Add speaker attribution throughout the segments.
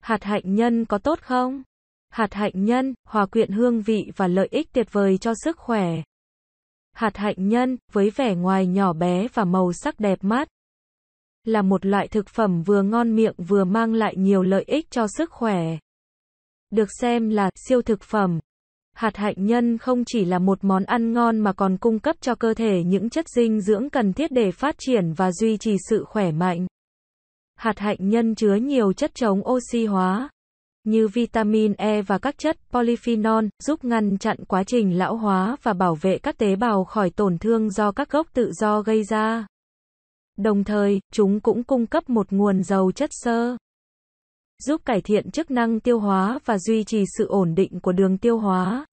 Speaker 1: Hạt hạnh nhân có tốt không? Hạt hạnh nhân, hòa quyện hương vị và lợi ích tuyệt vời cho sức khỏe. Hạt hạnh nhân, với vẻ ngoài nhỏ bé và màu sắc đẹp mắt, là một loại thực phẩm vừa ngon miệng vừa mang lại nhiều lợi ích cho sức khỏe. Được xem là siêu thực phẩm. Hạt hạnh nhân không chỉ là một món ăn ngon mà còn cung cấp cho cơ thể những chất dinh dưỡng cần thiết để phát triển và duy trì sự khỏe mạnh. Hạt hạnh nhân chứa nhiều chất chống oxy hóa, như vitamin E và các chất polyphenol, giúp ngăn chặn quá trình lão hóa và bảo vệ các tế bào khỏi tổn thương do các gốc tự do gây ra. Đồng thời, chúng cũng cung cấp một nguồn dầu chất xơ, giúp cải thiện chức năng tiêu hóa và duy trì sự ổn định của đường tiêu hóa.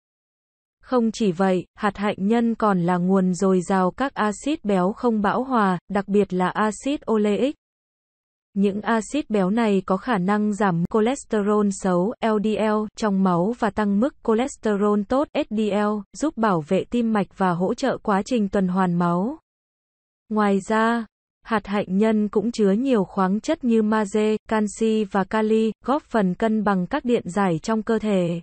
Speaker 1: Không chỉ vậy, hạt hạnh nhân còn là nguồn dồi dào các axit béo không bão hòa, đặc biệt là axit oleic. Những axit béo này có khả năng giảm cholesterol xấu LDL trong máu và tăng mức cholesterol tốt HDL, giúp bảo vệ tim mạch và hỗ trợ quá trình tuần hoàn máu. Ngoài ra, hạt hạnh nhân cũng chứa nhiều khoáng chất như magie, canxi và kali, góp phần cân bằng các điện giải trong cơ thể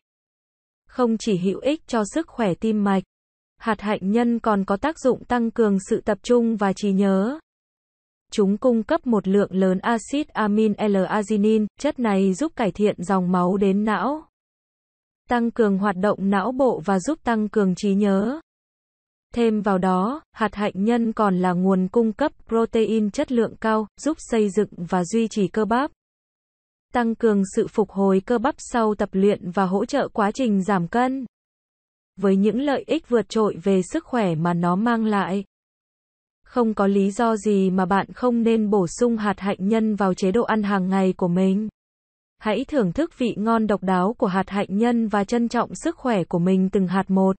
Speaker 1: không chỉ hữu ích cho sức khỏe tim mạch, hạt hạnh nhân còn có tác dụng tăng cường sự tập trung và trí nhớ. Chúng cung cấp một lượng lớn axit amin L-arginin, chất này giúp cải thiện dòng máu đến não, tăng cường hoạt động não bộ và giúp tăng cường trí nhớ. Thêm vào đó, hạt hạnh nhân còn là nguồn cung cấp protein chất lượng cao, giúp xây dựng và duy trì cơ bắp tăng cường sự phục hồi cơ bắp sau tập luyện và hỗ trợ quá trình giảm cân. Với những lợi ích vượt trội về sức khỏe mà nó mang lại, không có lý do gì mà bạn không nên bổ sung hạt hạnh nhân vào chế độ ăn hàng ngày của mình. Hãy thưởng thức vị ngon độc đáo của hạt hạnh nhân và trân trọng sức khỏe của mình từng hạt một.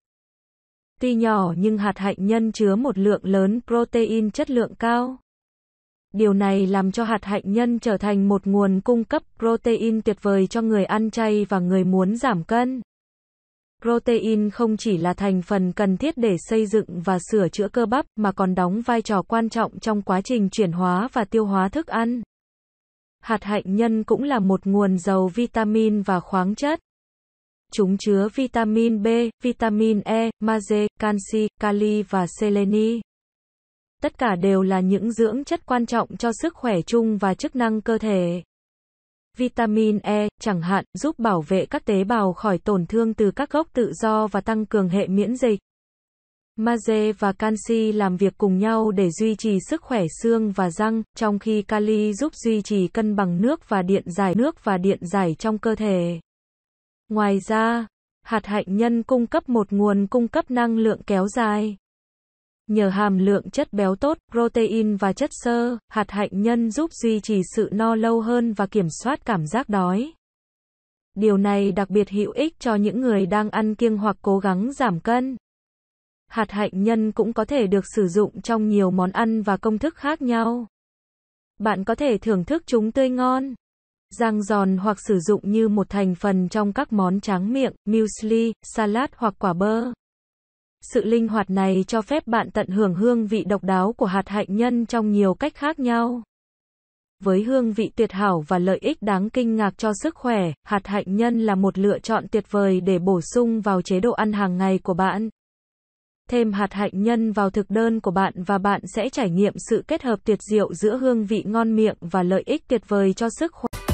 Speaker 1: Tuy nhỏ nhưng hạt hạnh nhân chứa một lượng lớn protein chất lượng cao. Điều này làm cho hạt hạnh nhân trở thành một nguồn cung cấp protein tuyệt vời cho người ăn chay và người muốn giảm cân. Protein không chỉ là thành phần cần thiết để xây dựng và sửa chữa cơ bắp mà còn đóng vai trò quan trọng trong quá trình chuyển hóa và tiêu hóa thức ăn. Hạt hạnh nhân cũng là một nguồn giàu vitamin và khoáng chất. Chúng chứa vitamin B, vitamin E, magie, canxi, kali và seleni tất cả đều là những dưỡng chất quan trọng cho sức khỏe chung và chức năng cơ thể. Vitamin E, chẳng hạn, giúp bảo vệ các tế bào khỏi tổn thương từ các gốc tự do và tăng cường hệ miễn dịch. Magie và canxi làm việc cùng nhau để duy trì sức khỏe xương và răng, trong khi kali giúp duy trì cân bằng nước và điện giải nước và điện giải trong cơ thể. Ngoài ra, hạt hạnh nhân cung cấp một nguồn cung cấp năng lượng kéo dài. Nhờ hàm lượng chất béo tốt, protein và chất xơ, hạt hạnh nhân giúp duy trì sự no lâu hơn và kiểm soát cảm giác đói. Điều này đặc biệt hữu ích cho những người đang ăn kiêng hoặc cố gắng giảm cân. Hạt hạnh nhân cũng có thể được sử dụng trong nhiều món ăn và công thức khác nhau. Bạn có thể thưởng thức chúng tươi ngon, rang giòn hoặc sử dụng như một thành phần trong các món tráng miệng, muesli, salad hoặc quả bơ. Sự linh hoạt này cho phép bạn tận hưởng hương vị độc đáo của hạt hạnh nhân trong nhiều cách khác nhau. Với hương vị tuyệt hảo và lợi ích đáng kinh ngạc cho sức khỏe, hạt hạnh nhân là một lựa chọn tuyệt vời để bổ sung vào chế độ ăn hàng ngày của bạn. Thêm hạt hạnh nhân vào thực đơn của bạn và bạn sẽ trải nghiệm sự kết hợp tuyệt diệu giữa hương vị ngon miệng và lợi ích tuyệt vời cho sức khỏe.